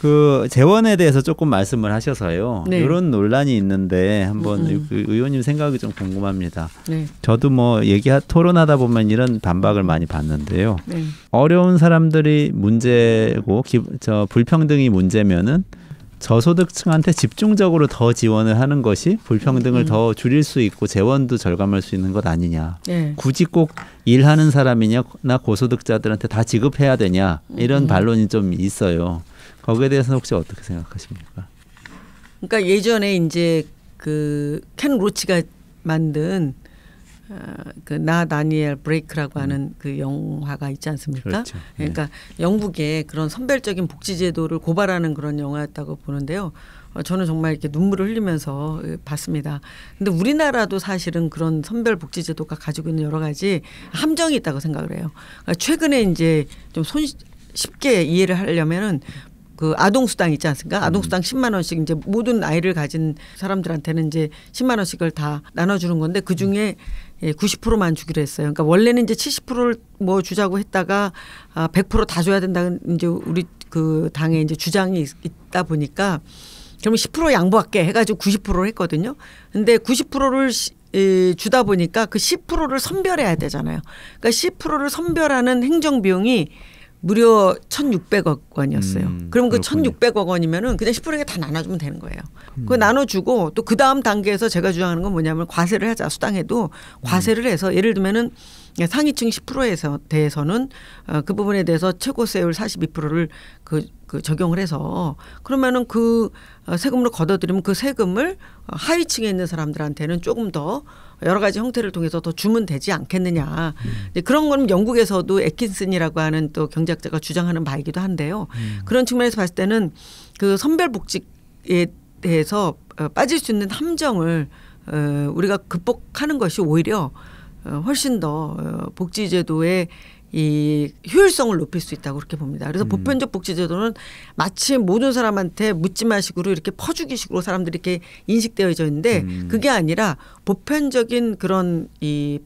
그 재원에 대해서 조금 말씀을 하셔서요. 네. 이런 논란이 있는데 한번 음, 음. 그 의원님 생각이 좀 궁금합니다. 네. 저도 뭐 얘기 토론하다 보면 이런 반박을 많이 받는데요 네. 어려운 사람들이 문제고 기, 저 불평등이 문제면은 저소득층한테 집중적으로 더 지원을 하는 것이 불평등을 음. 음. 더 줄일 수 있고 재원도 절감할 수 있는 것 아니냐. 네. 굳이 꼭 일하는 사람이냐나 고소득자들한테 다 지급해야 되냐 이런 음. 음. 반론이 좀 있어요. 거기에 대해서는 혹시 어떻게 생각하십니까? 그러니까 예전에 이제 그 켄 로치가 만든 어, 그나 다니엘 브레이크라고 음. 하는 그 영화가 있지 않습니까? 그렇죠. 네. 그러니까 네. 영국의 그런 선별적인 복지제도를 고발하는 그런 영화였다고 보는데요. 어, 저는 정말 이렇게 눈물을 흘리면서 예, 봤습니다. 근데 우리나라도 사실은 그런 선별 복지제도가 가지고 있는 여러 가지 함정이 있다고 생각을 해요. 그러니까 최근에 이제 좀손 쉽게 이해를 하려면은 그 아동수당 있지 않습니까? 음. 아동수당 10만 원씩 이제 모든 아이를 가진 사람들한테는 이제 10만 원씩을 다 나눠주는 건데 그 중에 음. 예, 90%만 주기로 했어요. 그러니까 원래는 이제 70%를 뭐 주자고 했다가 아, 100%다 줘야 된다는 이제 우리 그 당의 이제 주장이 있다 보니까 그러면 10% 양보할게 해가지고 90%를 했거든요. 근데 90%를 예, 주다 보니까 그 10%를 선별해야 되잖아요. 그러니까 10%를 선별하는 행정 비용이 무려 1,600억 원이었어요. 음, 그럼 그그 1,600억 원이면은 그냥 10%에 다 나눠주면 되는 거예요. 음. 그 나눠주고 또 그 다음 단계에서 제가 주장하는 건 뭐냐면 과세를 하자 수당에도 음. 과세를 해서 예를 들면은 상위층 10%에서 대해서는 어, 그 부분에 대해서 최고세율 42%를 그그 적용을 해서 그러면은 그 어, 세금으로 걷어들이면 그 세금을 하위층에 있는 사람들한테는 조금 더 여러 가지 형태를 통해서 더 주면 되지 않겠느냐. 음. 그런 건 영국에서도 에킨슨이라고 하는 또 경제학자가 주장하는 바이기도 한데요. 음. 그런 측면에서 봤을 때는 그선별복지에 대해서 어, 빠질 수 있는 함정을 어, 우리가 극복하는 것이 오히려 어, 훨씬 더 어, 복지제도의 이 효율성을 높일 수 있다고 그렇게 봅니다. 그래서 음. 보편적 복지제도는 마치 모든 사람한테 묻지마식으로 이렇게 퍼주기식으로 사람들이 이렇게 인식되어져 있는데 음. 그게 아니라 보편적인 그런 이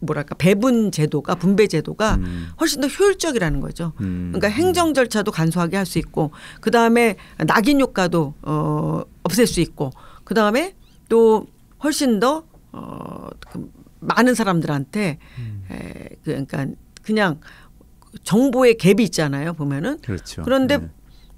뭐랄까 배분 제도가 분배 제도가 음. 훨씬 더 효율적이라는 거죠. 음. 그러니까 음. 행정 절차도 간소하게 할 수 있고 그 다음에 낙인 효과도 어 없앨 수 있고 그 다음에 또 훨씬 더 어, 그 많은 사람들한테 음. 에, 그, 그러니까 그냥 정보의 갭이 있잖아요 보면은 그렇죠. 그런데 네.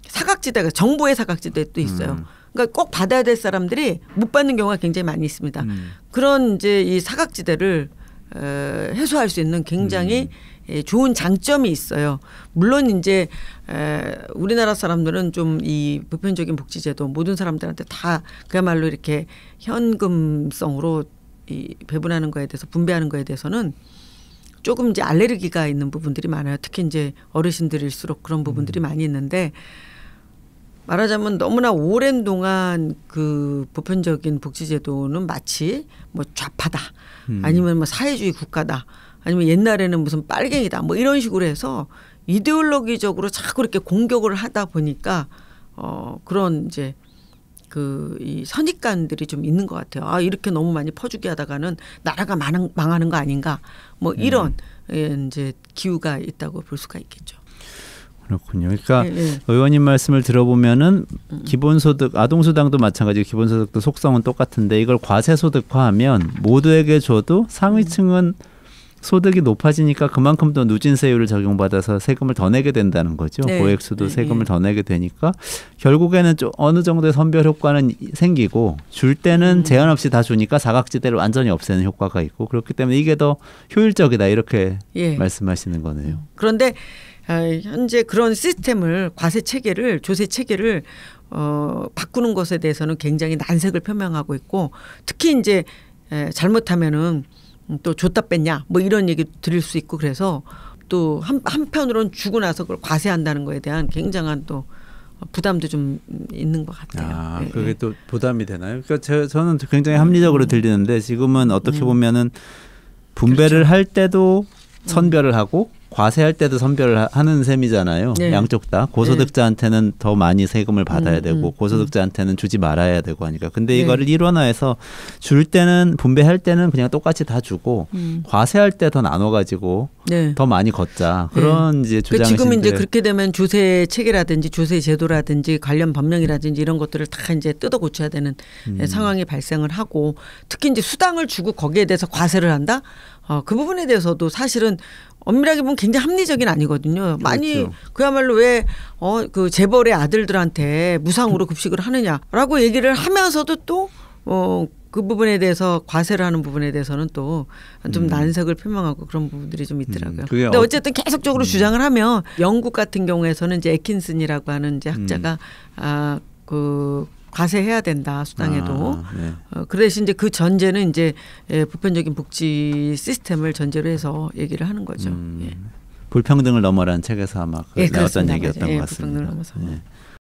사각지대가 그러니까 정보의 사각지대도 음. 있어요. 음. 그러니까 꼭 받아야 될 사람들이 못 받는 경우가 굉장히 많이 있습니다. 음. 그런 이제 이 사각지대를 에, 어, 해소할 수 있는 굉장히 음. 예, 좋은 장점이 있어요. 물론 이제 에, 우리나라 사람들은 좀 이 보편적인 복지제도 모든 사람들한테 다 그야말로 이렇게 현금성으로 이 배분하는 거에 대해서 분배하는 거에 대해서는 조금 이제 알레르기가 있는 부분들이 많아요. 특히 이제 어르신들일수록 그런 음. 부분들이 음. 많이 있는데 말하자면 너무나 오랜 동안 그 보편적인 복지제도는 마치 뭐 좌파다 음. 아니면 뭐 사회주의 국가다 아니면 옛날에는 무슨 빨갱이다 뭐 이런 식으로 해서 이데올로기적으로 자꾸 이렇게 공격을 하다 보니까 어 그런 이제 그이 선입관들이 좀 있는 것 같아요. 아 이렇게 너무 많이 퍼주기 하다가는 나라가 망하는, 망하는 거 아닌가 뭐 음. 이런 음. 이제 기우가 있다고 볼 수가 있겠죠. 그렇군요. 그러니까 예, 예. 의원님 말씀을 들어보면은 음. 기본소득 아동수당도 마찬가지고 기본소득도 속성은 똑같은데 이걸 과세소득화하면 모두에게 줘도 상위층은 음. 소득이 높아지니까 그만큼 더 누진세율을 적용받아서 세금을 더 내게 된다는 거죠. 네. 고액수도 네, 네. 세금을 더 내게 되니까 결국에는 좀 어느 정도의 선별 효과는 생기고 줄 때는 음. 제한 없이 다 주니까 사각지대를 완전히 없애는 효과가 있고 그렇기 때문에 이게 더 효율적이다 이렇게 예. 말씀하시는 거네요. 음. 그런데 아, 현재 그런 시스템을 과세 체계를 조세 체계를 어, 바꾸는 것에 대해서는 굉장히 난색을 표명하고 있고 특히 이제 잘못하면은 음, 또 줬다 뺐냐 뭐 이런 얘기 드릴 수 있고 그래서 또 한, 한편으론 주고 나서 그걸 과세한다는 거에 대한 굉장한 또 부담도 좀 있는 것 같아요. 아, 예, 예. 그게 또 부담이 되나요? 그러니까 저, 저는 굉장히 합리적으로 들리는데 지금은 어떻게 음. 보면은 분배를 그렇죠. 할 때도 음. 선별을 하고 과세할 때도 선별을 하는 셈이잖아요. 네. 양쪽 다 고소득자한테는 네. 더 많이 세금을 받아야 음, 되고 음. 고소득자한테는 주지 말아야 되고 하니까. 근데 네. 이거를 네. 일원화해서 줄 때는 분배할 때는 그냥 똑같이 다 주고 음. 과세할 때 더 나눠 가지고 네. 더 많이 걷자 그런 네. 이제 주장. 그러 지금 이제 그렇게 되면 조세 체계라든지 조세 제도라든지 관련 법령이라든지 이런 것들을 다 이제 뜯어 고쳐야 되는 음. 상황이 발생을 하고 특히 이제 수당을 주고 거기에 대해서 과세를 한다. 어, 그 부분에 대해서도 사실은 엄밀하게 보면 굉장히 합리적인 아니거든요. 많이 그렇죠. 그야말로 왜 어 그 재벌의 아들들한테 무상으로 급식을 하느냐라고 얘기를 하면서도 또 어 그 부분에 대해서 과세를 하는 부분에 대해서는 또좀 음. 난색을 표명하고 그런 부분들이 좀 있더라고요. 음. 근데 어- 어쨌든 계속적으로 음. 주장을 하면 영국 같은 경우에서는 이제 에킨슨이라고 하는 이제 음. 학자가 아그 과세해야 된다 수당에도. 아, 네. 어, 그래서 이제 그 전제는 이제 예, 보편적인 복지 시스템을 전제로 해서 얘기를 하는 거죠. 음, 예. 불평등을 넘어라는 책에서 아마 그 예, 나왔던 얘기였던 예, 것 같습니다. 불평등을 넘어서. 예.